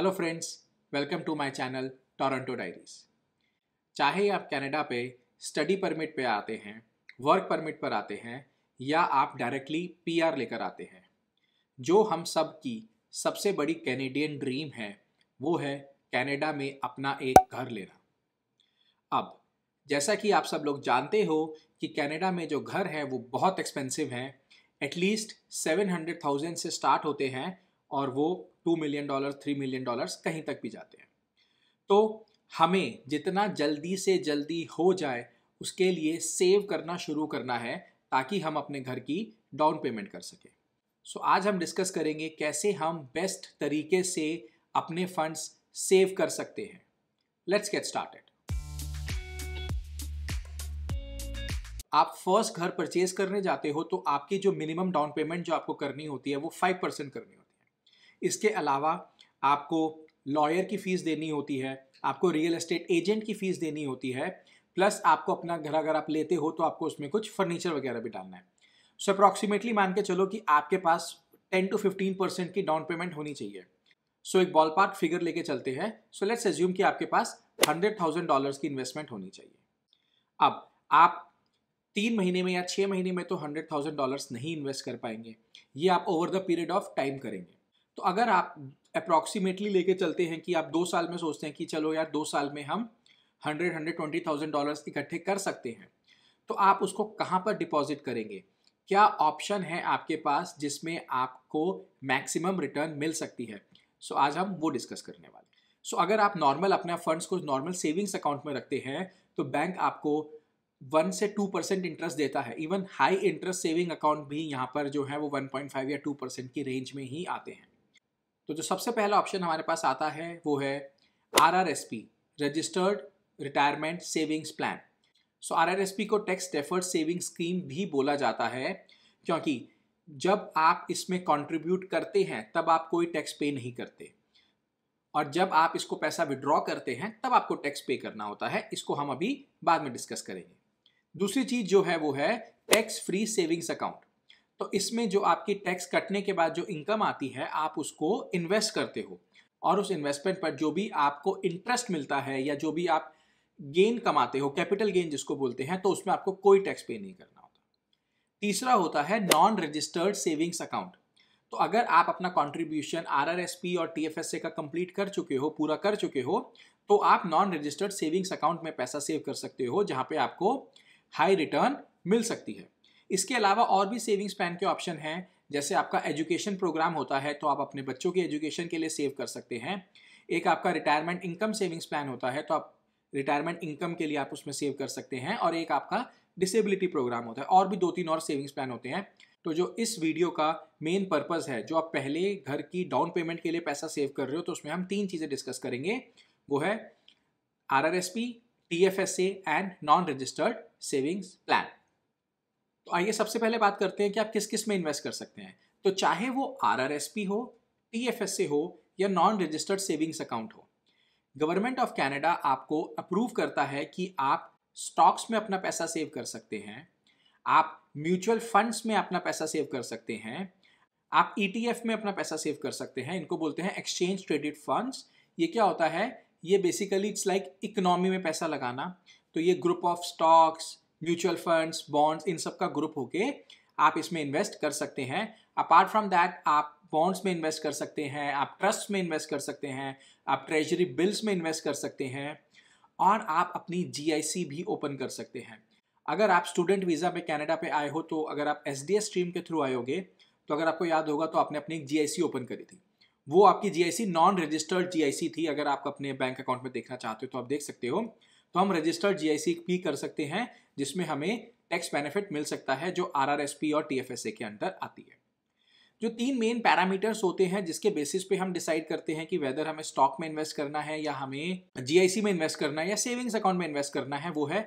hello friends welcome to my channel Toronto diaries चाहे आप Canada पे स्टडी परमिट पे आते हैं वर्क परमिट पर आते हैं या आप डायरेक्टली पीआर लेकर आते हैं जो हम सब की सबसे बड़ी कैनेडियन ड्रीम है वो है कनाडा में अपना एक घर लेना अब जैसा कि आप सब लोग जानते हो कि कनाडा में जो घर है वो बहुत एक्सपेंसिव हैं एटलीस्ट सेवन हंड्रेड थाउजेंड से स्टार्ट होते हैं और वो two million dollar three million dollars कहीं तक भी जाते हैं तो हमें जितना जल्दी से जल्दी हो जाए उसके लिए सेव करना शुरू करना है ताकि हम अपने घर की डाउन पेमेंट कर सकें सो so, आज हम डिस्कस करेंगे कैसे हम बेस्ट तरीके से अपने फंड्स सेव कर सकते हैं लेट्स गेट स्टार्टेड आप फर्स्ट घर परचेज करने जाते हो तो आपकी जो मिनिमम डाउन पेमेंट जो आपको करनी होती है वो फाइव परसेंट करनी होती है इसके अलावा आपको लॉयर की फ़ीस देनी होती है आपको रियल एस्टेट एजेंट की फ़ीस देनी होती है प्लस आपको अपना घर अगर आप लेते हो तो आपको उसमें कुछ फर्नीचर वगैरह भी डालना है सो so, अप्रॉक्सीमेटली मान के चलो कि आपके पास टेन टू फिफ्टीन परसेंट की डाउन पेमेंट होनी चाहिए सो so, एक बॉल पार्क फिगर लेके चलते हैं सो लेट्स एज्यूम कि आपके पास हंड्रेड थाउजेंड डॉलर्स की इन्वेस्टमेंट होनी चाहिए अब आप तीन महीने में या छः महीने में तो हंड्रेड थाउजेंड डॉलर्स नहीं इन्वेस्ट कर पाएंगे ये आप over the period of time करेंगे तो अगर आप अप्रॉक्सीमेटली लेके चलते हैं कि आप दो साल में सोचते हैं कि चलो यार दो साल में हम hundred hundred twenty thousand dollars इकट्ठे कर सकते हैं तो आप उसको कहाँ पर डिपॉजिट करेंगे क्या ऑप्शन है आपके पास जिसमें आपको मैक्सिमम रिटर्न मिल सकती है सो so, आज हम वो डिस्कस करने वाले सो so, अगर आप नॉर्मल अपने फंड्स को नॉर्मल सेविंग्स अकाउंट में रखते हैं तो बैंक आपको वन से टू परसेंट इंटरेस्ट देता है even high interest saving account भी यहाँ पर जो है वो वन पॉइंट फाइव या टू परसेंट की रेंज में ही आते हैं तो जो सबसे पहला ऑप्शन हमारे पास आता है वो है R R S P registered retirement savings plan so R R S P को टैक्स डेफर्ड सेविंग स्कीम भी बोला जाता है क्योंकि जब आप इसमें कंट्रीब्यूट करते हैं तब आप कोई टैक्स पे नहीं करते और जब आप इसको पैसा विड्रॉ करते हैं तब आपको टैक्स पे करना होता है इसको हम अभी बाद में डिस्कस करेंगे दूसरी चीज जो है वो है टैक्स फ्री सेविंग्स अकाउंट तो इसमें जो आपकी टैक्स कटने के बाद जो इनकम आती है आप उसको इन्वेस्ट करते हो और उस इन्वेस्टमेंट पर जो भी आपको इंटरेस्ट मिलता है या जो भी आप गेन कमाते हो कैपिटल गेन जिसको बोलते हैं तो उसमें आपको कोई टैक्स पे नहीं करना होता तीसरा होता है नॉन रजिस्टर्ड सेविंग्स अकाउंट तो अगर आप अपना contribution R R S P और टी एफ एस ए का कंप्लीट कर चुके हो पूरा कर चुके हो तो आप नॉन रजिस्टर्ड सेविंग्स अकाउंट में पैसा सेव कर सकते हो जहाँ पे आपको हाई रिटर्न मिल सकती है इसके अलावा और भी सेविंग्स प्लान के ऑप्शन हैं जैसे आपका एजुकेशन प्रोग्राम होता है तो आप अपने बच्चों की एजुकेशन के लिए सेव कर सकते हैं एक आपका रिटायरमेंट इनकम सेविंग्स प्लान होता है तो आप रिटायरमेंट इनकम के लिए आप उसमें सेव कर सकते हैं और एक आपका डिसेबिलिटी प्रोग्राम होता है और भी दो तीन और सेविंग्स प्लान होते हैं तो जो इस वीडियो का मेन पर्पस है जो आप पहले घर की डाउन पेमेंट के लिए पैसा सेव कर रहे हो तो उसमें हम तीन चीज़ें डिस्कस करेंगे वो है R R S P T F S A and non registered savings plan तो आइए सबसे पहले बात करते हैं कि आप किस किस में इन्वेस्ट कर सकते हैं तो चाहे वो आर हो टी हो या नॉन रजिस्टर्ड सेविंग्स अकाउंट हो गवर्नमेंट ऑफ कैनेडा आपको अप्रूव करता है कि आप स्टॉक्स में अपना पैसा सेव कर सकते हैं आप म्यूचुअल फंड्स में अपना पैसा सेव कर सकते हैं आप ई e में अपना पैसा सेव कर सकते हैं इनको बोलते हैं एक्सचेंज ट्रेडेड फंड्स ये क्या होता है ये बेसिकली इट्स लाइक इकोनॉमी में पैसा लगाना तो ये group of stocks mutual funds bonds इन सब का ग्रुप होके आप इसमें इन्वेस्ट कर सकते हैं अपार्ट फ्रॉम दैट आप बॉन्ड्स में इन्वेस्ट कर सकते हैं आप ट्रस्ट में इन्वेस्ट कर सकते हैं आप ट्रेजरी बिल्स में इन्वेस्ट कर सकते हैं और आप अपनी जी भी ओपन कर सकते हैं अगर आप स्टूडेंट वीज़ा पे कनाडा पे आए हो तो अगर आप एस स्ट्रीम के थ्रू आए होगे तो अगर आपको याद होगा तो आपने अपनी एक जी ओपन करी थी वो आपकी जी नॉन रजिस्टर्ड जी थी अगर आप अपने बैंक अकाउंट में देखना चाहते हो तो आप देख सकते हो तो हम रजिस्टर्ड जीआईसी भी कर सकते हैं जिसमें हमें टैक्स बेनिफिट मिल सकता है जो पी और टीएफएसए के अंदर आती है जो तीन मेन पैरामीटर्स होते हैं जिसके बेसिस पे हम डिसाइड करते हैं कि वेदर हमें स्टॉक में इन्वेस्ट करना है या हमें जीआईसी में इन्वेस्ट करना है या सेविंग्स अकाउंट में इन्वेस्ट करना है वो है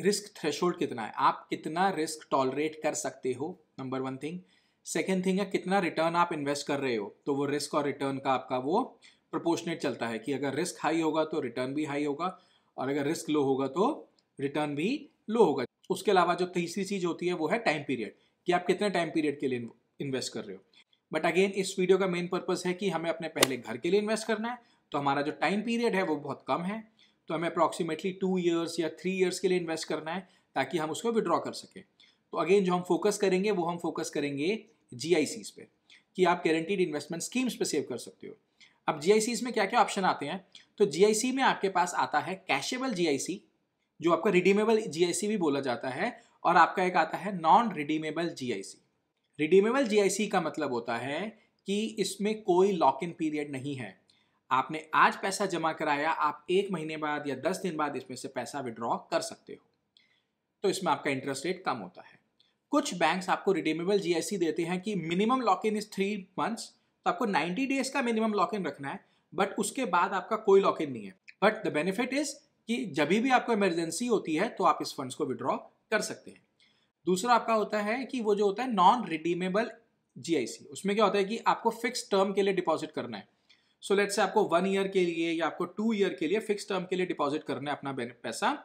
रिस्क थ्रेशोल्ड कितना है आप कितना रिस्क टॉलरेट कर सकते हो number one thing second thing है कितना रिटर्न आप इन्वेस्ट कर रहे हो तो वो रिस्क और रिटर्न का आपका वो प्रोपोर्शनेट चलता है कि अगर रिस्क हाई होगा तो रिटर्न भी हाई होगा और अगर रिस्क लो होगा तो रिटर्न भी लो होगा उसके अलावा जो तीसरी चीज होती है वो है टाइम पीरियड कि आप कितने टाइम पीरियड के लिए इन्वेस्ट कर रहे हो बट अगेन इस वीडियो का मेन पर्पज है कि हमें अपने पहले घर के लिए इन्वेस्ट करना है तो हमारा जो टाइम पीरियड है वो बहुत कम है तो हमें अप्रॉक्सीमेटली टू ईयर्स या थ्री ईयर्स के लिए इन्वेस्ट करना है ताकि हम उसको विड्रॉ कर सकें तो अगेन जो हम फोकस करेंगे वो हम फोकस करेंगे जी पे कि आप गारंटीड इन्वेस्टमेंट स्कीम्स पे सेव कर सकते हो अब जी में क्या क्या ऑप्शन आते हैं तो जी में आपके पास आता है कैशेबल जी जो आपका रिडीमेबल जी भी बोला जाता है और आपका एक आता है non redeemable G redeemable G का मतलब होता है कि इसमें कोई लॉक इन पीरियड नहीं है आपने आज पैसा जमा कराया आप एक महीने बाद या दस दिन बाद इसमें से पैसा विड्रॉ कर सकते हो तो इसमें आपका इंटरेस्ट रेट कम होता है कुछ बैंक्स आपको रिडीमेबल जी देते हैं कि minimum lock in is three months तो आपको 90 डेज का मिनिमम लॉक इन रखना है बट उसके बाद आपका कोई लॉक इन नहीं है बट द बेनिफिट इज कि जब भी आपको इमरजेंसी होती है तो आप इस फंड्स को विड्रॉ कर सकते हैं दूसरा आपका होता है कि वो जो होता है नॉन रिडीमेबल जीआईसी उसमें क्या होता है कि आपको फिक्स टर्म के लिए डिपॉजिट करना है सो लेट से आपको वन ईयर के लिए या आपको टू ईयर के लिए फिक्स टर्म के लिए डिपॉजिट करना है अपना पैसा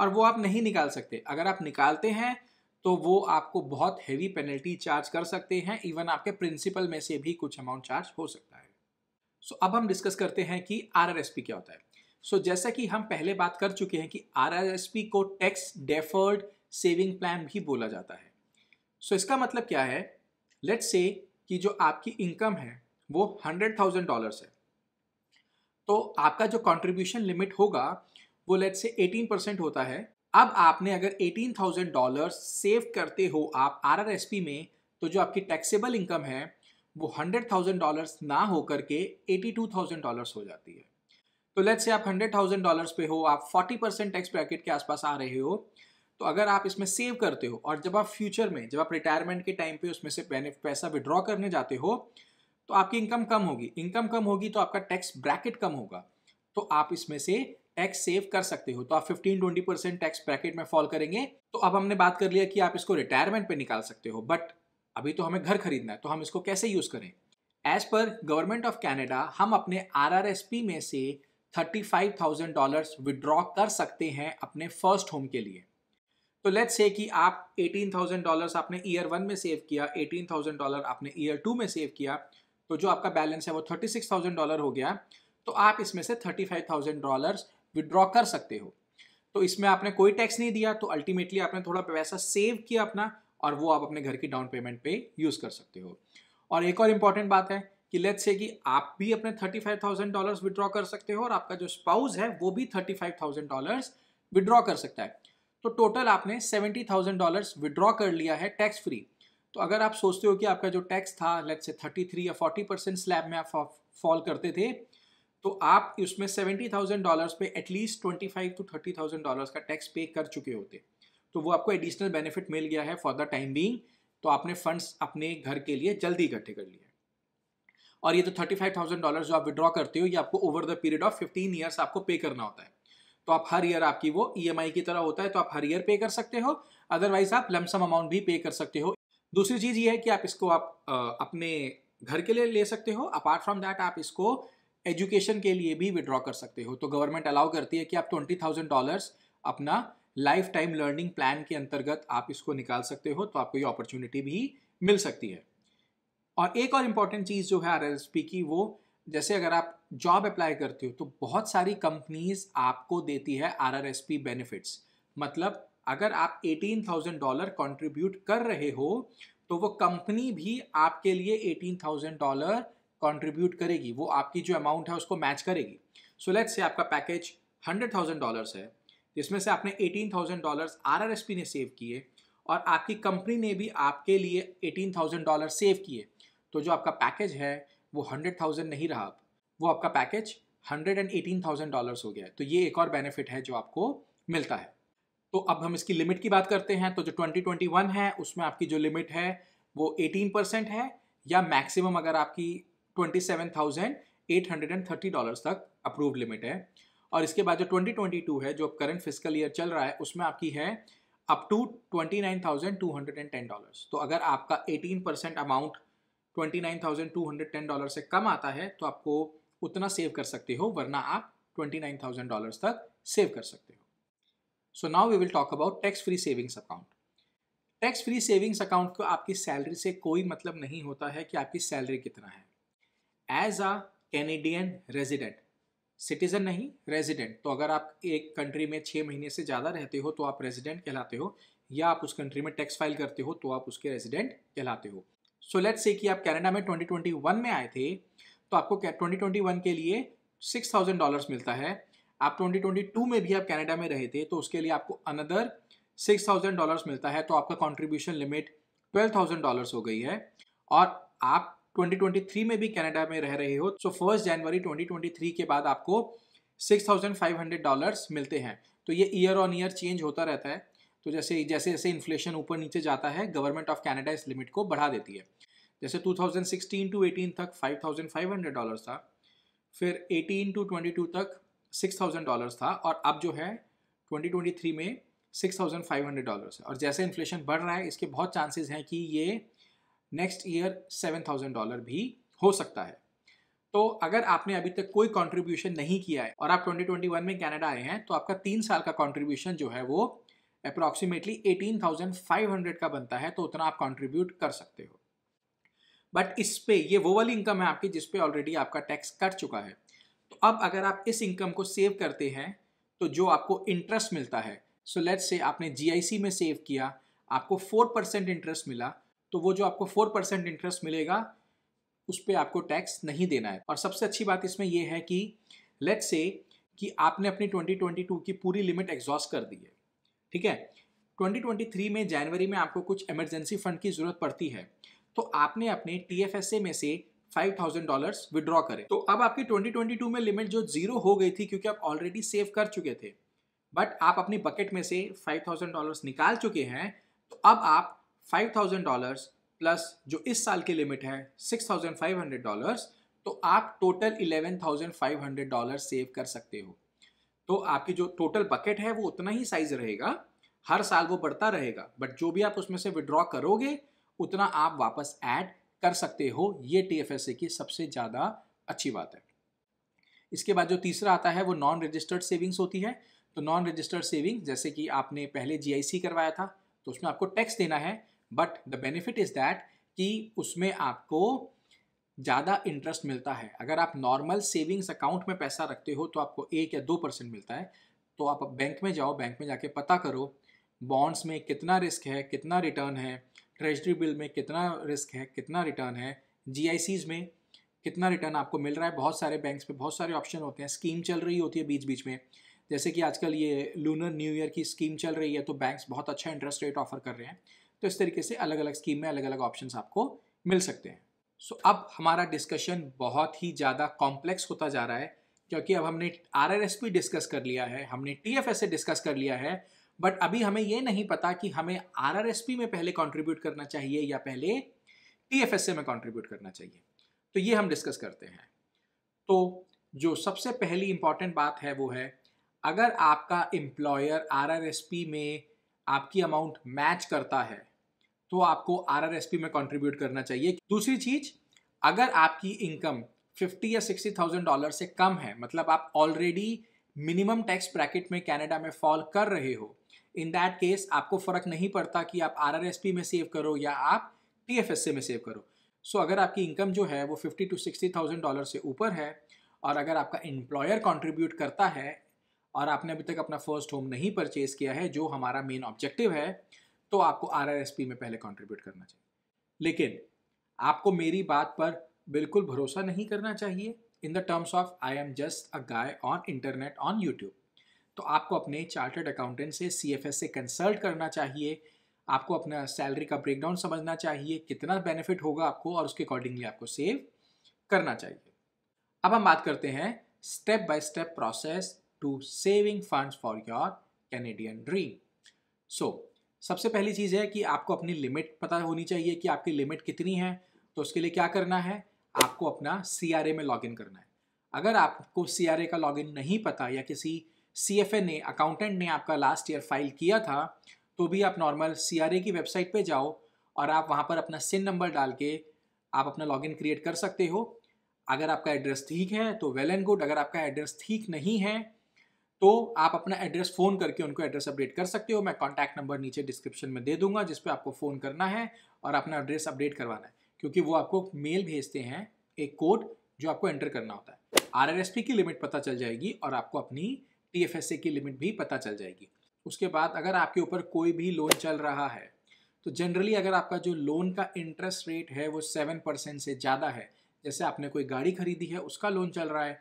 और वो आप नहीं निकाल सकते अगर आप निकालते हैं तो वो आपको बहुत हैवी पेनल्टी चार्ज कर सकते हैं इवन आपके प्रिंसिपल में से भी कुछ अमाउंट चार्ज हो सकता है सो so, अब हम डिस्कस करते हैं कि आर क्या होता है सो so, जैसा कि हम पहले बात कर चुके हैं कि आर को टैक्स डेफर्ड सेविंग प्लान भी बोला जाता है सो so, इसका मतलब क्या है लेट्स से कि जो आपकी इनकम है वो हंड्रेड थाउजेंड डॉलर्स है तो आपका जो कंट्रीब्यूशन लिमिट होगा वो लेट से एटीन परसेंट होता है अब आपने अगर एटीन थाउजेंड डॉलर सेव करते हो आप आर में तो जो आपकी टैक्सेबल इनकम है वो हंड्रेड थाउजेंड डॉलर्स ना होकर के एटी टू थाउजेंड डॉलर्स हो जाती है तो लेट से आप हंड्रेड थाउजेंड डॉलर्स पे हो आप फोर्टी परसेंट टैक्स ब्रैकेट के आसपास आ रहे हो तो अगर आप इसमें सेव करते हो और जब आप फ्यूचर में जब आप रिटायरमेंट के टाइम पे उसमें से पैसा विड्रॉ करने जाते हो तो आपकी इनकम कम होगी इनकम कम होगी तो आपका टैक्स ब्रैकेट कम होगा तो आप इसमें से टैक्स सेव कर सकते हो तो आप 15-20 परसेंट टैक्स ब्रैकेट में फॉल करेंगे तो अब हमने बात कर लिया कि आप इसको रिटायरमेंट पे निकाल सकते हो बट अभी तो हमें घर खरीदना है तो हम इसको कैसे यूज करें as per government of Canada हम अपने आर में से thirty five thousand dollars withdraw कर सकते हैं अपने फर्स्ट होम के लिए तो लेट्स से कि आप एटीन थाउजेंड डॉलर आपने ईयर वन में सेव किया एटीन थाउजेंड डॉलर आपने ईयर टू में सेव किया तो जो आपका बैलेंस है वो थर्टी सिक्स थाउजेंड डॉलर हो गया तो आप इसमें से thirty five thousand dollars withdraw कर सकते हो तो इसमें आपने कोई टैक्स नहीं दिया तो अल्टीमेटली आपने थोड़ा पैसा सेव किया अपना और वो आप अपने घर की डाउन पेमेंट पे यूज़ कर सकते हो और एक और इम्पॉर्टेंट बात है कि लेट से कि आप भी अपने thirty five thousand dollar withdraw कर सकते हो और आपका जो स्पाउस है वो भी thirty five thousand dollar withdraw कर सकता है तो टोटल आपने सेवेंटी थाउजेंड डॉलर विड्रॉ कर लिया है टैक्स फ्री तो अगर आप सोचते हो कि आपका जो टैक्स था लेट से थर्टी थ्री या फोर्टी परसेंट स्लैब में आप फॉल करते थे तो आप उसमें सेवेंटी थाउजेंड डॉलर पे at least twenty five to thirty thousand dollar का टैक्स पे कर चुके होते तो वो आपको एडिशनल बेनिफिट मिल गया है फॉर द टाइम बींग तो आपने फंड्स अपने घर के लिए जल्दी इकट्ठे कर लिए और ये तो थर्टी फाइव थाउजेंड डॉलर जो आप विड्रॉ करते हो ये आपको over the period of fifteen years आपको पे करना होता है तो आप हर ईयर आपकी वो ई e की तरह होता है तो आप हर ईयर पे कर सकते हो अदरवाइज आप लमसम अमाउंट भी पे कर सकते हो दूसरी चीज़ ये है कि आप इसको आप अपने घर के लिए ले सकते हो अपार्ट फ्रॉम दैट आप इसको एजुकेशन के लिए भी विड्रॉ कर सकते हो तो गवर्नमेंट अलाउ करती है कि आप ट्वेंटी थाउजेंड डॉलर्स अपना लाइफ टाइम लर्निंग प्लान के अंतर्गत आप इसको निकाल सकते हो तो आपको ये अपॉर्चुनिटी भी मिल सकती है और एक और इम्पॉर्टेंट चीज़ जो है आर एस पी की वो जैसे अगर आप जॉब अप्लाई करते हो तो बहुत सारी कंपनीज आपको देती है R R S P benefits मतलब अगर आप एटीन थाउजेंड डॉलर कॉन्ट्रीब्यूट कर रहे हो तो वो कंपनी भी आपके लिए एटीन थाउजेंड डॉलर कॉन्ट्रीब्यूट करेगी वो आपकी जो अमाउंट है उसको मैच करेगी सो लेट्स से आपका पैकेज हंड्रेड थाउजेंड डॉलर्स है जिसमें से आपने eighteen thousand dollars R R S P ने सेव किए और आपकी कंपनी ने भी आपके लिए एटीन थाउजेंड डॉलर सेव किए तो जो आपका पैकेज है वो हंड्रेड थाउजेंड नहीं रहा अब वो आपका package hundred and eighteen thousand dollars हो गया है तो ये एक और बेनिफिट है जो आपको मिलता है तो अब हम इसकी लिमिट की बात करते हैं तो जो ट्वेंटी ट्वेंटी वन है उसमें आपकी जो लिमिट है वो एटीन परसेंट है या मैक्सिमम अगर आपकी twenty seven thousand eight hundred and thirty dollars तक अप्रूव लिमिट है और इसके बाद जो ट्वेंटी ट्वेंटी टू है जो करंट फिजिकल ईयर चल रहा है उसमें आपकी है up to twenty nine thousand two hundred and ten dollars तो अगर आपका eighteen percent amount twenty nine thousand two hundred ten dollar से कम आता है तो आपको उतना सेव कर सकते हो वरना आप ट्वेंटी नाइन थाउजेंड डॉलर्स तक सेव कर सकते हो so now we will talk about tax free savings account tax free savings account को आपकी सैलरी से कोई मतलब नहीं होता है कि आपकी सैलरी कितना है as a Canadian resident citizen नहीं रेजिडेंट तो अगर आप एक कंट्री में छः महीने से ज़्यादा रहते हो तो आप रेजिडेंट कहलाते हो या आप उस कंट्री में टैक्स फाइल करते हो तो आप उसके रेजिडेंट कहलाते हो सो लेट्स से कि आप कैनेडा में 2021 में आए थे तो आपको 2021 के लिए सिक्स थाउजेंड डॉलर्स मिलता है आप 2022 में भी आप कैनेडा में रहे थे तो उसके लिए आपको अनदर सिक्स थाउजेंड डॉलर्स मिलता है तो आपका contribution limit twelve thousand dollars हो गई है और आप 2023 में भी कनाडा में रह रहे हो तो फर्स्ट जनवरी 2023 के बाद आपको 6,500 डॉलर्स मिलते हैं तो ये ईयर ऑन ईयर चेंज होता रहता है तो जैसे जैसे जैसे इन्फ्लेशन ऊपर नीचे जाता है गवर्नमेंट ऑफ कनाडा इस लिमिट को बढ़ा देती है जैसे 2016 टू 18 तक 5,500 डॉलर्स था फिर 18 टू 22 तक 6,000 डॉलर्स था और अब जो है 2023 में 6,500 डॉलर्स है और जैसे इन्फ्लेशन बढ़ रहा है इसके बहुत चांसेस हैं कि ये next year seven thousand dollar भी हो सकता है तो अगर आपने अभी तक कोई कॉन्ट्रीब्यूशन नहीं किया है और आप 2021 में कैनेडा आए हैं तो आपका तीन साल का कॉन्ट्रीब्यूशन जो है वो अप्रॉक्सीमेटली 18,500 का बनता है तो उतना आप कॉन्ट्रीब्यूट कर सकते हो बट इस पे ये वो वाली इनकम है आपकी जिसपे ऑलरेडी आपका टैक्स कट चुका है तो अब अगर आप इस इनकम को सेव करते हैं तो जो आपको इंटरेस्ट मिलता है सो लेट्स से आपने जीआईसी में सेव किया आपको फोर परसेंट इंटरेस्ट मिला तो वो जो आपको फोर परसेंट इंटरेस्ट मिलेगा उस पर आपको टैक्स नहीं देना है और सबसे अच्छी बात इसमें यह है कि लेट्स से कि आपने अपनी 2022 की पूरी लिमिट एग्जॉस्ट कर दी है ठीक है 2023 में जनवरी में आपको कुछ इमरजेंसी फंड की ज़रूरत पड़ती है तो आपने अपने टी में से फाइव थाउजेंड डॉलर विड्रॉ करें तो अब आपकी 2022 में लिमिट जो जीरो हो गई थी क्योंकि आप ऑलरेडी सेव कर चुके थे बट आप अपनी बकेट में से फाइव थाउजेंड डॉलर निकाल चुके हैं तो अब आप फाइव थाउजेंड डॉलर्स प्लस जो इस साल की लिमिट है six thousand five hundred dollars तो आप total eleven thousand five hundred dollar save कर सकते हो तो आपकी जो टोटल बकेट है वो उतना ही साइज रहेगा हर साल वो बढ़ता रहेगा बट जो भी आप उसमें से विड्रॉ करोगे उतना आप वापस ऐड कर सकते हो ये टी की सबसे ज़्यादा अच्छी बात है इसके बाद जो तीसरा आता है वो नॉन रजिस्टर्ड सेविंग्स होती है तो नॉन रजिस्टर्ड सेविंग जैसे कि आपने पहले जीआईसी करवाया था तो उसमें आपको टैक्स देना है but the benefit is that कि उसमें आपको ज़्यादा इंटरेस्ट मिलता है अगर आप नॉर्मल सेविंग्स अकाउंट में पैसा रखते हो तो आपको एक या दो परसेंट मिलता है तो आप बैंक में जाओ बैंक में जाके पता करो बॉन्ड्स में कितना रिस्क है कितना रिटर्न है ट्रेजरी बिल में कितना रिस्क है कितना रिटर्न है जी में कितना रिटर्न आपको मिल रहा है बहुत सारे बैंक्स में बहुत सारे ऑप्शन होते हैं स्कीम चल रही होती है बीच बीच में जैसे कि आजकल ये लूनर न्यू ईयर की स्कीम चल रही है तो बैंक्स बहुत अच्छा इंटरेस्ट रेट ऑफर कर रहे हैं तो इस तरीके से अलग अलग स्कीम में अलग अलग ऑप्शन आपको मिल सकते हैं सो अब हमारा डिस्कशन बहुत ही ज़्यादा कॉम्प्लेक्स होता जा रहा है क्योंकि अब हमने R R S P discuss कर लिया है हमने T F S A discuss कर लिया है बट अभी हमें ये नहीं पता कि हमें आर आर एस पी में पहले कॉन्ट्रीब्यूट करना चाहिए या पहले टी एफ एस ए में कॉन्ट्रीब्यूट करना चाहिए तो ये हम डिस्कस करते हैं तो जो सबसे पहली इंपॉर्टेंट बात है वो है अगर आपका employer R R S P में आपकी अमाउंट मैच करता है तो आपको आर में कॉन्ट्रीब्यूट करना चाहिए दूसरी चीज अगर आपकी इनकम फिफ्टी या सिक्सटी थाउजेंड डॉलर से कम है मतलब आप ऑलरेडी मिनिमम टैक्स ब्रैकेट में कनाडा में फॉल कर रहे हो इन दैट केस आपको फ़र्क नहीं पड़ता कि आप आर में सेव करो या आप टी में सेव करो सो so, अगर आपकी इनकम जो है वो fifty to sixty thousand dollar से ऊपर है और अगर आपका एम्प्लॉयर कॉन्ट्रीब्यूट करता है और आपने अभी तक अपना फर्स्ट होम नहीं परचेज़ किया है जो हमारा मेन ऑब्जेक्टिव है तो आपको आर आर एस पी में पहले कॉन्ट्रीब्यूट करना चाहिए लेकिन आपको मेरी बात पर बिल्कुल भरोसा नहीं करना चाहिए in the terms of I am just a guy on internet on YouTube तो आपको अपने चार्टर्ड अकाउंटेंट से सी एफ एस से कंसल्ट करना चाहिए आपको अपना सैलरी का ब्रेकडाउन समझना चाहिए कितना बेनिफिट होगा आपको और उसके अकॉर्डिंगली आपको सेव करना चाहिए अब हम बात करते हैं step by step process to saving funds for your Canadian dream so सबसे पहली चीज़ है कि आपको अपनी लिमिट पता होनी चाहिए कि आपकी लिमिट कितनी है तो उसके लिए क्या करना है आपको अपना सी में लॉगिन करना है अगर आपको सी का लॉगिन नहीं पता या किसी सी ने अकाउंटेंट ने आपका लास्ट ईयर फाइल किया था तो भी आप नॉर्मल सी की वेबसाइट पे जाओ और आप वहाँ पर अपना सिन नंबर डाल के आप अपना लॉगिन क्रिएट कर सकते हो अगर आपका एड्रेस ठीक है तो वेल एंड गुड अगर आपका एड्रेस ठीक नहीं है तो आप अपना एड्रेस फ़ोन करके उनको एड्रेस अपडेट कर सकते हो मैं कॉन्टैक्ट नंबर नीचे डिस्क्रिप्शन में दे दूंगा जिस पर आपको फ़ोन करना है और अपना एड्रेस अपडेट करवाना है क्योंकि वो आपको मेल भेजते हैं एक कोड जो आपको एंटर करना होता है आर की लिमिट पता चल जाएगी और आपको अपनी टी की लिमिट भी पता चल जाएगी उसके बाद अगर आपके ऊपर कोई भी लोन चल रहा है तो जनरली अगर आपका जो लोन का इंटरेस्ट रेट है वो सेवन परसेंट से ज़्यादा है जैसे आपने कोई गाड़ी खरीदी है उसका लोन चल रहा है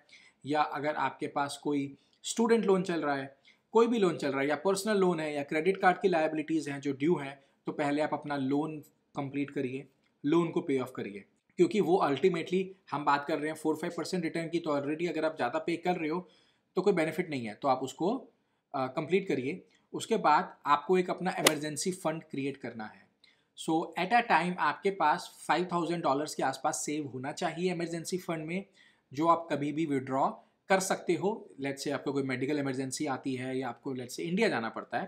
या अगर आपके पास कोई स्टूडेंट लोन चल रहा है कोई भी लोन चल रहा है या पर्सनल लोन है या क्रेडिट कार्ड की लाइबिलिटीज़ हैं जो ड्यू हैं तो पहले आप अपना लोन कंप्लीट करिए लोन को पे ऑफ करिए क्योंकि वो अल्टीमेटली हम बात कर रहे हैं फोर फाइव परसेंट रिटर्न की तो ऑलरेडी अगर आप ज़्यादा पे कर रहे हो तो कोई बेनिफिट नहीं है तो आप उसको कंप्लीट करिए उसके बाद आपको एक अपना एमरजेंसी फंड क्रिएट करना है सो एट अ टाइम आपके पास फाइव थाउजेंड डॉलर्स के आसपास सेव होना चाहिए एमरजेंसी फंड में जो आप कभी भी विड्रॉ कर सकते हो लेट से आपको कोई मेडिकल इमरजेंसी आती है या आपको लेट से इंडिया जाना पड़ता है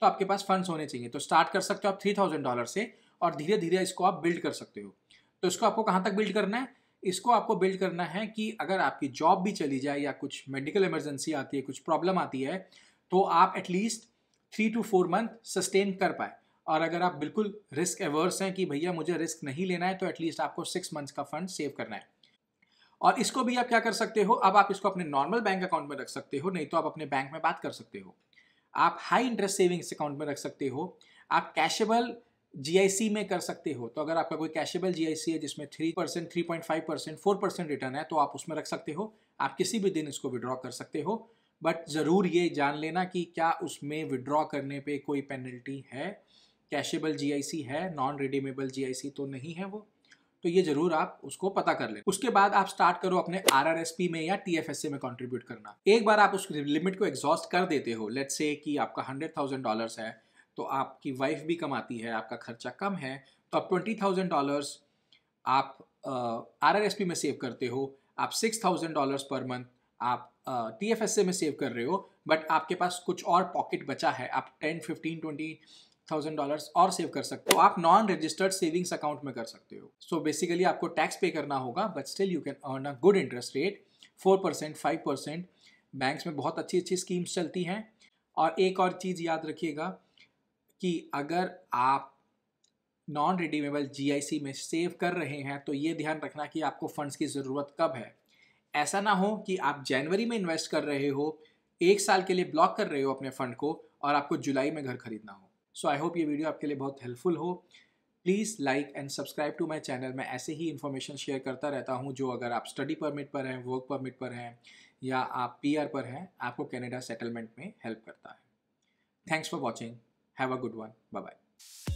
तो आपके पास फंड्स होने चाहिए तो स्टार्ट कर सकते हो आप थ्री थाउजेंड डॉलर से और धीरे धीरे इसको आप बिल्ड कर सकते हो तो इसको आपको कहाँ तक बिल्ड करना है इसको आपको बिल्ड करना है कि अगर आपकी जॉब भी चली जाए या कुछ मेडिकल इमरजेंसी आती है कुछ प्रॉब्लम आती है तो आप at least three to four month sustain कर पाए और अगर आप बिल्कुल रिस्क एवर्स हैं कि भैया मुझे रिस्क नहीं लेना है तो एटलीस्ट आपको सिक्स मंथ्स का फंड सेव करना है और इसको भी आप क्या कर सकते हो अब आप इसको अपने नॉर्मल बैंक अकाउंट में रख सकते हो नहीं तो आप अपने बैंक में बात कर सकते हो आप हाई इंटरेस्ट सेविंग्स अकाउंट में रख सकते हो आप कैशेबल जी में कर सकते हो तो अगर आपका कोई कैशेबल जी है जिसमें three percent three point five percent four percent return है तो आप उसमें रख सकते हो आप किसी भी दिन इसको विड्रॉ कर सकते हो बट ज़रूर ये जान लेना कि क्या उसमें विड्रॉ करने पे कोई पेनल्टी है कैशेबल जी है नॉन रिडीमेबल जी तो नहीं है वो तो ये जरूर आप उसको पता कर ले उसके बाद आप स्टार्ट करो अपने आर में या टी में कॉन्ट्रीब्यूट करना एक बार आप उस लिमिट को एग्जॉस्ट कर देते हो लेट से कि आपका हंड्रेड थाउजेंड डॉलर है तो आपकी वाइफ भी कमाती है आपका खर्चा कम है तो आप ट्वेंटी थाउजेंड डॉलर्स आप आर आर एस पी में सेव करते हो आप six thousand dollars per month आप टी एफ एस ए में सेव कर रहे हो बट आपके पास कुछ और पॉकेट बचा है आप ten fifteen twenty thousand dollar और सेव कर सकते हो आप नॉन रजिस्टर्ड सेविंग्स अकाउंट में कर सकते हो सो so बेसिकली आपको टैक्स पे करना होगा but still you can earn a good interest rate four percent five percent banks में बहुत अच्छी अच्छी स्कीम्स चलती हैं और एक और चीज़ याद रखिएगा कि अगर आप नॉन रिडीमेबल जी में सेव कर रहे हैं तो ये ध्यान रखना कि आपको फंड्स की ज़रूरत कब है ऐसा ना हो कि आप जनवरी में इन्वेस्ट कर रहे हो एक साल के लिए ब्लॉक कर रहे हो अपने फंड को और आपको जुलाई में घर खरीदना हो सो आई होप ये वीडियो आपके लिए बहुत हेल्पफुल हो please like and subscribe to my channel मैं ऐसे ही इन्फॉर्मेशन शेयर करता रहता हूँ जो अगर आप स्टडी परमिट पर हैं वर्क परमिट पर हैं या आप पी पर हैं आपको कैनेडा सेटलमेंट में हेल्प करता है thanks for watching have a good one bye bye